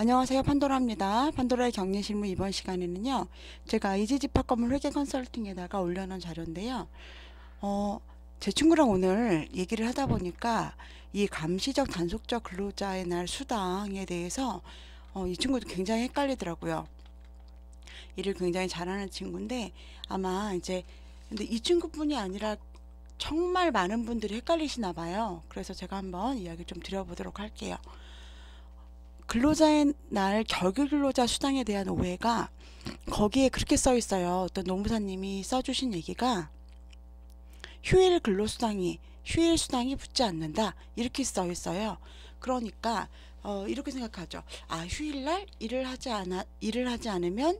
안녕하세요. 판도라입니다. 판도라의 격리실무 이번 시간에는요. 제가 이지집합건물 회계 컨설팅에다가 올려놓은 자료인데요. 어, 제 친구랑 오늘 얘기를 하다 보니까 이 감시적 단속적 근로자의 날 수당에 대해서 어, 이 친구도 굉장히 헷갈리더라고요. 일을 굉장히 잘하는 친구인데 아마 이제 근데 이 친구뿐이 아니라 정말 많은 분들이 헷갈리시나 봐요. 그래서 제가 한번 이야기 좀 드려보도록 할게요. 근로자의 날 결격 근로자 수당에 대한 오해가 거기에 그렇게 써 있어요. 어떤 노무사님이 써주신 얘기가 휴일 근로수당이 휴일 수당이 붙지 않는다 이렇게 써 있어요. 그러니까 어, 이렇게 생각하죠. 아 휴일날 일을 하지 않아 일을 하지 않으면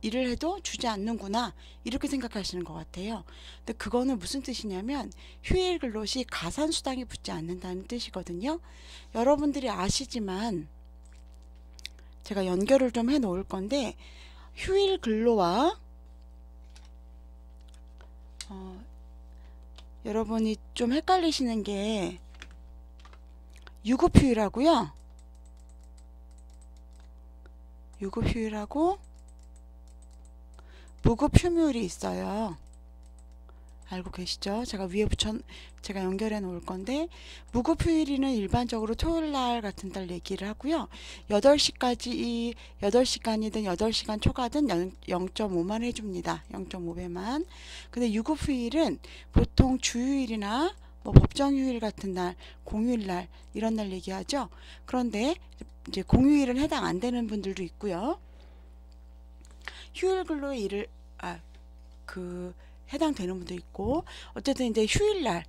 일을 해도 주지 않는구나 이렇게 생각하시는 것 같아요. 근데 그거는 무슨 뜻이냐면 휴일 근로시 가산 수당이 붙지 않는다는 뜻이거든요. 여러분들이 아시지만 제가 연결을 좀 해 놓을 건데 휴일 근로와 어, 여러분이 좀 헷갈리시는 게 유급휴일하고요. 유급휴일하고 무급휴무일이 있어요. 알고 계시죠? 제가 위에 붙여 제가 연결해 놓을 건데 무급휴일이는 일반적으로 토요일 날 같은 날 얘기를 하고요. 8시까지 8시간이든 8시간 초과든 0.5만 해줍니다. 0.5배만. 근데 유급휴일은 보통 주휴일이나 뭐 법정휴일 같은 날, 공휴일 날 이런 날 얘기하죠. 그런데 이제 공휴일은 해당 안 되는 분들도 있고요. 휴일 근로 일을 아그 해당되는 분도 있고 어쨌든 이제 휴일날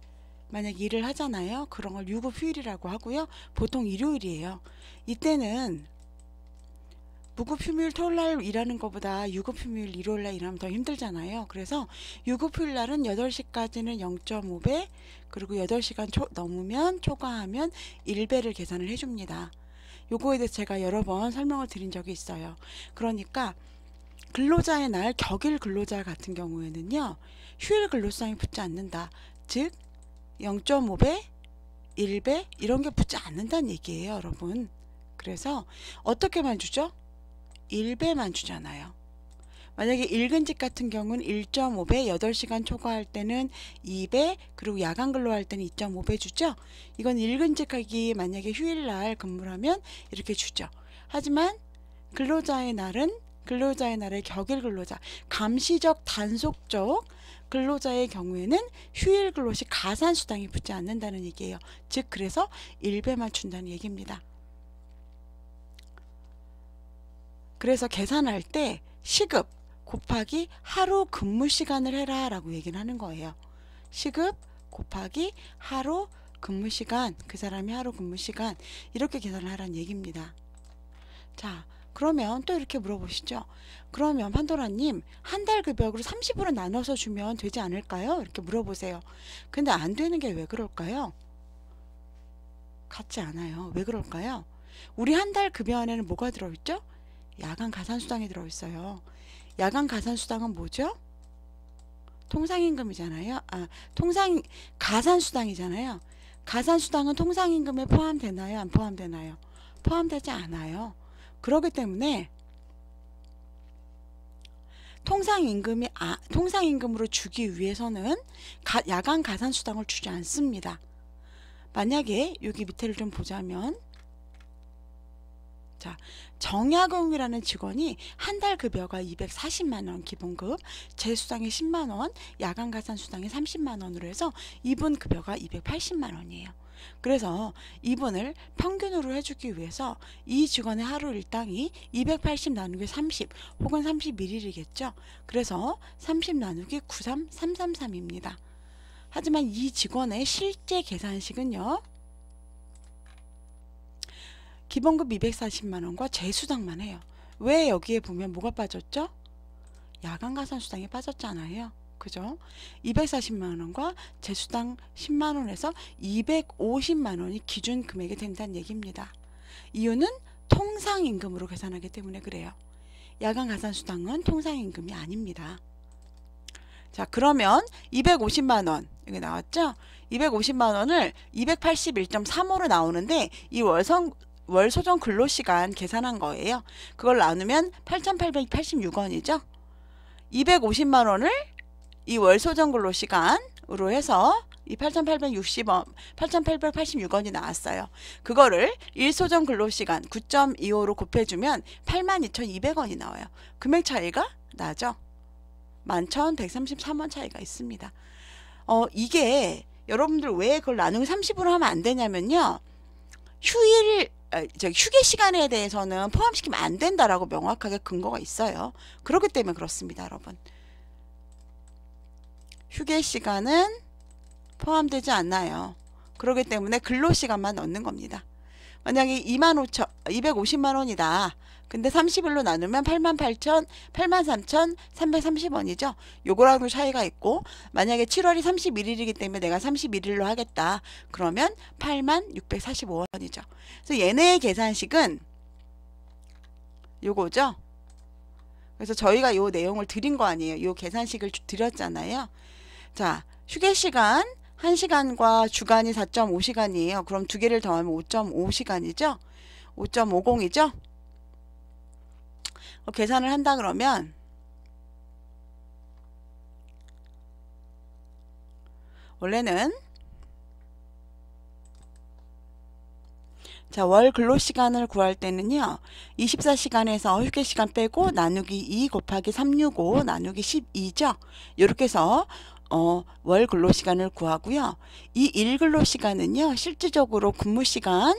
만약 일을 하잖아요. 그런 걸 유급 휴일이라고 하고요. 보통 일요일이에요. 이때는 무급 휴일 토요일 날 일하는 것보다 유급 휴일 일요일 날 일하면 더 힘들잖아요. 그래서 유급 휴일 날은 8시까지는 0.5배 그리고 8시간 초, 넘으면 초과하면 1배를 계산을 해줍니다. 요거에 대해서 제가 여러 번 설명을 드린 적이 있어요. 그러니까 근로자의 날 격일 근로자 같은 경우에는요. 휴일 근로성이 붙지 않는다. 즉 0.5배, 1배 이런 게 붙지 않는다는 얘기예요, 여러분. 그래서 어떻게만 주죠? 1배만 주잖아요. 만약에 일근직 같은 경우는 1.5배, 8시간 초과할 때는 2배, 그리고 야간 근로할 때는 2.5배 주죠. 이건 일근직하기 만약에 휴일날 근무하면 를 이렇게 주죠. 하지만 근로자의 날은 근로자의 날을 격일 근로자, 감시적 단속적 근로자의 경우에는 휴일 근로 시 가산 수당이 붙지 않는다는 얘기예요. 즉 그래서 일배만 준다는 얘기입니다. 그래서 계산할 때 시급 곱하기 하루 근무 시간을 해라 라고 얘기를 하는 거예요. 시급 곱하기 하루 근무 시간 그 사람이 하루 근무 시간 이렇게 계산을 하라는 얘기입니다. 자 그러면 또 이렇게 물어보시죠. 그러면 판도라님 한 달 급여를 30으로 나눠서 주면 되지 않을까요? 이렇게 물어보세요. 근데 안 되는 게 왜 그럴까요? 같지 않아요. 왜 그럴까요? 우리 한달 급여 안에는 뭐가 들어있죠? 야간 가산수당이 들어있어요. 야간 가산수당은 뭐죠? 통상임금이잖아요. 아, 통상 가산수당이잖아요. 가산수당은 통상임금에 포함되나요? 안 포함되나요? 포함되지 않아요. 그러기 때문에 통상임금이 아, 통상임금으로 주기 위해서는 가, 야간 가산수당을 주지 않습니다. 만약에 여기 밑에를 좀 보자면 자, 정약용이라는 직원이 한 달 급여가 240만 원 기본급, 재수당이 10만 원, 야간 가산 수당이 30만 원으로 해서 이분 급여가 280만 원이에요. 그래서 이분을 평균으로 해주기 위해서 이 직원의 하루 일당이 280 나누기 30 혹은 31일이겠죠. 그래서 30 나누기 93333입니다. 하지만 이 직원의 실제 계산식은요. 기본급 240만원과 재수당만 해요. 왜 여기에 보면 뭐가 빠졌죠? 야간가산수당이 빠졌잖아요. 그죠? 240만원과 재수당 10만원에서 250만원이 기준 금액이 된다는 얘기입니다. 이유는 통상임금으로 계산하기 때문에 그래요. 야간가산수당은 통상임금이 아닙니다. 자 그러면 250만원 여기 나왔죠? 250만원을 281.35로 나오는데 이 월성 월 소정 근로시간 계산한 거예요. 그걸 나누면 8,886원이죠. 250만 원을 이 월 소정 근로시간으로 해서 이 8,860원, 8,886원이 나왔어요. 그거를 일소정 근로시간 9.25로 곱해주면 82,200원이 나와요. 금액 차이가 나죠. 11,133원 차이가 있습니다. 어, 이게 여러분들 왜 그걸 나누기 30으로 하면 안 되냐면요. 휴일 어, 저 휴게 시간에 대해서는 포함시키면 안 된다라고 명확하게 근거가 있어요. 그렇기 때문에 그렇습니다, 여러분. 휴게 시간은 포함되지 않아요. 그렇기 때문에 근로 시간만 넣는 겁니다. 만약에 2만 5천 250만 원이다. 근데 30일로 나누면 88,000, 83,330원이죠. 요거랑도 차이가 있고 만약에 7월이 31일이기 때문에 내가 31일로 하겠다. 그러면 86,645원이죠. 그래서 얘네의 계산식은 요거죠. 그래서 저희가 요 내용을 드린 거 아니에요. 요 계산식을 드렸잖아요. 자, 휴게 시간 1시간과 주간이 4.5시간이에요. 그럼 두 개를 더하면 5.5시간이죠. 5.50이죠. 어, 계산을 한다 그러면 원래는 자, 월 근로시간을 구할 때는요. 24시간에서 휴게시간 빼고 나누기 2 곱하기 365 나누기 12죠. 이렇게 해서 어, 월 근로시간을 구하고요. 이 일근로시간은요. 실질적으로 근무시간에서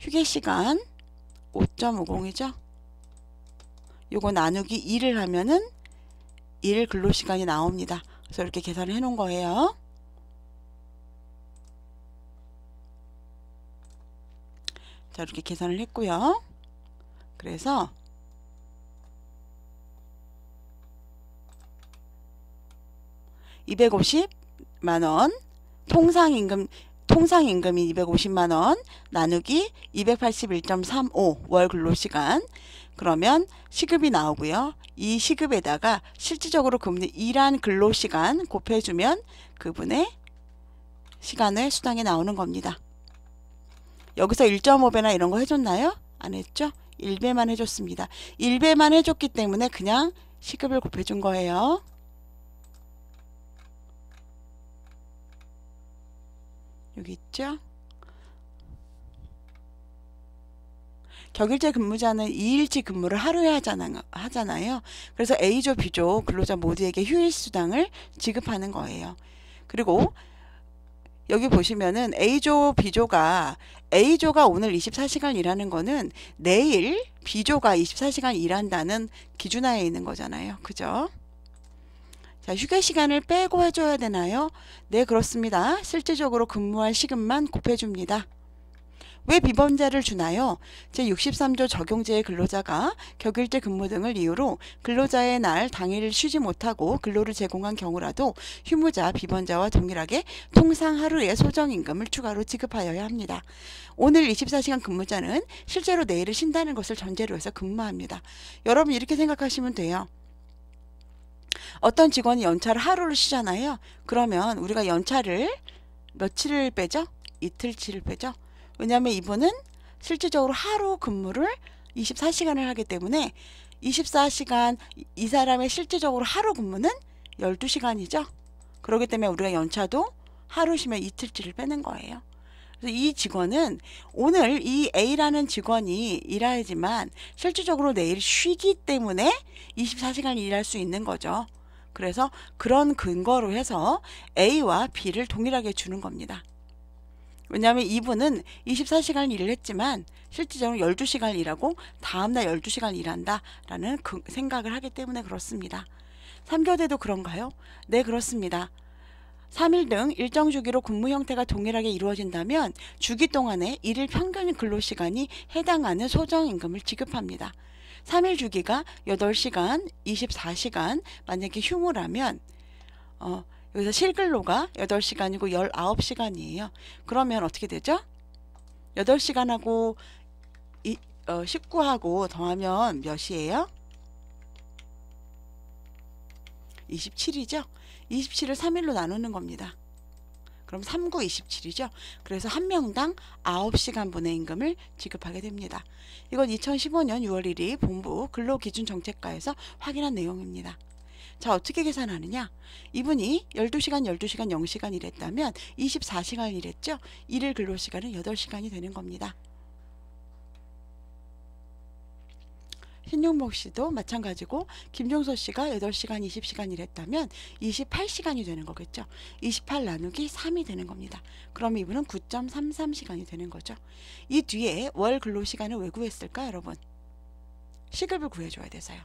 휴게시간 5.50이죠. 요거 나누기 2를 하면은 1 근로시간이 나옵니다. 그래서 이렇게 계산을 해 놓은 거예요. 자 이렇게 계산을 했고요. 그래서 2 5 0만원 통상임금 통상임금이 250만원 나누기 281.35 월 근로시간 그러면 시급이 나오고요. 이 시급에다가 실질적으로 그분이 일한 근로시간 곱해주면 그분의 시간을 수당에 나오는 겁니다. 여기서 1.5배나 이런 거 해줬나요? 안 했죠? 1배만 해줬습니다. 1배만 해줬기 때문에 그냥 시급을 곱해준 거예요. 여기 있죠? 격일제 근무자는 2일치 근무를 하루에 하잖아, 요 그래서 A조, B조 근로자 모두에게 휴일 수당을 지급하는 거예요. 그리고 여기 보시면은 A조, B조가 A조가 오늘 24시간 일하는 거는 내일 B조가 24시간 일한다는 기준하에 있는 거잖아요. 그죠? 자, 휴게 시간을 빼고 해줘야 되나요? 네, 그렇습니다. 실제적으로 근무할 시급만 곱해줍니다. 왜 비범자를 주나요? 제63조 적용제의 근로자가 격일제 근무 등을 이유로 근로자의 날 당일을 쉬지 못하고 근로를 제공한 경우라도 휴무자, 비범자와 동일하게 통상 하루의 소정임금을 추가로 지급하여야 합니다. 오늘 24시간 근무자는 실제로 내일을 쉰다는 것을 전제로 해서 근무합니다. 여러분 이렇게 생각하시면 돼요. 어떤 직원이 연차를 하루를 쉬잖아요. 그러면 우리가 연차를 며칠을 빼죠? 이틀치를 빼죠. 왜냐하면 이분은 실질적으로 하루 근무를 24시간을 하기 때문에 24시간 이 사람의 실질적으로 하루 근무는 12시간이죠. 그러기 때문에 우리가 연차도 하루 쉬면 이틀치를 빼는 거예요. 그래서 이 직원은 오늘 이 A라는 직원이 일하지만 실질적으로 내일 쉬기 때문에 24시간 일할 수 있는 거죠. 그래서 그런 근거로 해서 A와 B를 동일하게 주는 겁니다. 왜냐하면 이분은 24시간 일을 했지만 실질적으로 12시간 일하고 다음날 12시간 일한다 라는 그 생각을 하기 때문에 그렇습니다. 삼교대도 그런가요? 네 그렇습니다. 3일 등 일정 주기로 근무 형태가 동일하게 이루어진다면 주기 동안의 일일 평균 근로시간이 해당하는 소정임금을 지급합니다. 3일 주기가 8시간, 24시간 만약에 휴무라면 어, 여기서 실근로가 8시간이고 19시간이에요. 그러면 어떻게 되죠? 8시간하고 이, 어, 19하고 더하면 몇이에요? 27이죠? 27을 3일로 나누는 겁니다. 그럼 3,927이죠. 그래서 한 명당 9시간 분의 임금을 지급하게 됩니다. 이건 2015년 6월 1일 본부 근로기준 정책과에서 확인한 내용입니다. 자 어떻게 계산하느냐 이분이 12시간 12시간 0시간 일했다면 24시간 일했죠 일일 근로시간은 8시간이 되는 겁니다 신용복 씨도 마찬가지고 김종서 씨가 8시간 20시간 일했다면 28시간이 되는 거겠죠. 28 나누기 3이 되는 겁니다. 그럼 이분은 9.33시간이 되는 거죠. 이 뒤에 월 근로시간을 왜 구했을까 여러분? 시급을 구해줘야 돼서요.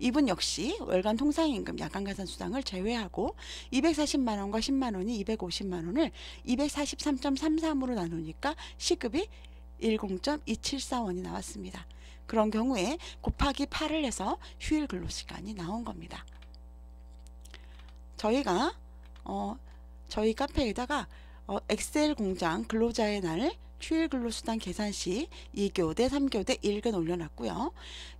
이분 역시 월간 통상임금 약간가산수당을 제외하고 240만원과 10만원이 250만원을 243.33으로 나누니까 시급이 1 0 2 7 4원이 나왔습니다. 그런 경우에 곱하기 8을 해서 휴일 근로시간이 나온 겁니다. 저희가 어, 저희 카페에다가 어, 엑셀 공장 근로자의 날 휴일 근로수당 계산 시 2교대, 3교대 1근 올려놨고요.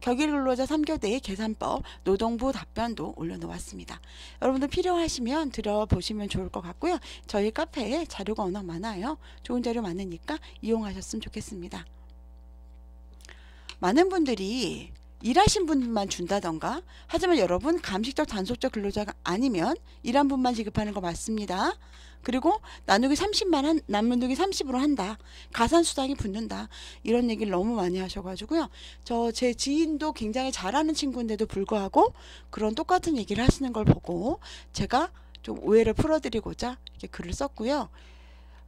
격일 근로자 3교대의 계산법, 노동부 답변도 올려놓았습니다. 여러분들 필요하시면 들어보시면 좋을 것 같고요. 저희 카페에 자료가 워낙 많아요. 좋은 자료 많으니까 이용하셨으면 좋겠습니다. 많은 분들이 일하신 분만 준다던가 하지만 여러분 감식적 단속적 근로자가 아니면 일한 분만 지급하는 거 맞습니다. 그리고 나누기 30만 한 남는두기 30으로 한다. 가산수당이 붙는다. 이런 얘기를 너무 많이 하셔가지고요. 저 제 지인도 굉장히 잘하는 친구인데도 불구하고 그런 똑같은 얘기를 하시는 걸 보고 제가 좀 오해를 풀어드리고자 이렇게 글을 썼고요.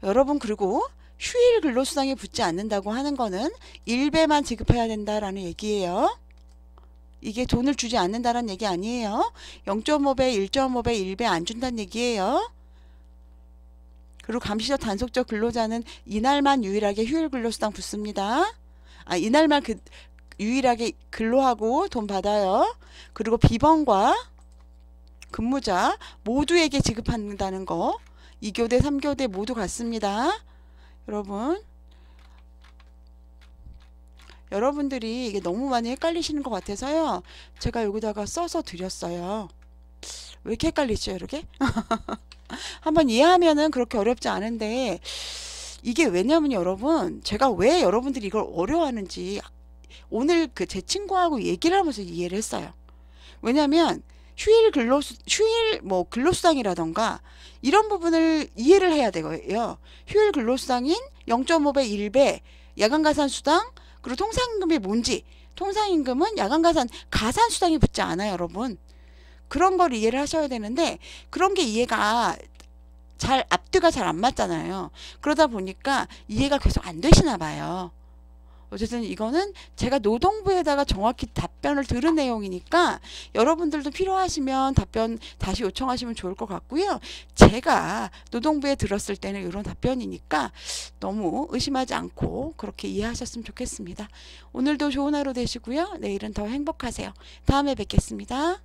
여러분 그리고 휴일 근로수당에 붙지 않는다고 하는 거는 일배만 지급해야 된다라는 얘기예요. 이게 돈을 주지 않는다는 얘기 아니에요. 0.5배, 1.5배, 1배 안 준다는 얘기예요. 그리고 감시적 단속적 근로자는 이날만 유일하게 휴일 근로수당 붙습니다. 아, 이날만 그, 유일하게 근로하고 돈 받아요. 그리고 비번과 근무자 모두에게 지급한다는 거. 이교대삼교대 모두 같습니다. 여러분 여러분들이 이게 너무 많이 헷갈리시는 것 같아서요 제가 여기다가 써서 드렸어요 왜 이렇게 헷갈리죠 이렇게 한번 이해하면은 그렇게 어렵지 않은데 이게 왜냐면 여러분 제가 왜 여러분들이 이걸 어려워하는지 오늘 그 제 친구하고 얘기를 하면서 이해를 했어요 왜냐면 휴일 근로 수 휴일 뭐 근로수당이라던가 이런 부분을 이해를 해야 되고요. 휴일 근로수당인 0.5배, 1배, 야간가산 수당 그리고 통상임금이 뭔지 통상임금은 야간가산 가산 수당이 붙지 않아요, 여러분. 그런 걸 이해를 하셔야 되는데 그런 게 이해가 잘 앞뒤가 잘 안 맞잖아요. 그러다 보니까 이해가 계속 안 되시나 봐요. 어쨌든 이거는 제가 노동부에다가 정확히 답변을 들은 내용이니까 여러분들도 필요하시면 답변 다시 요청하시면 좋을 것 같고요. 제가 노동부에 들었을 때는 이런 답변이니까 너무 의심하지 않고 그렇게 이해하셨으면 좋겠습니다. 오늘도 좋은 하루 되시고요. 내일은 더 행복하세요. 다음에 뵙겠습니다.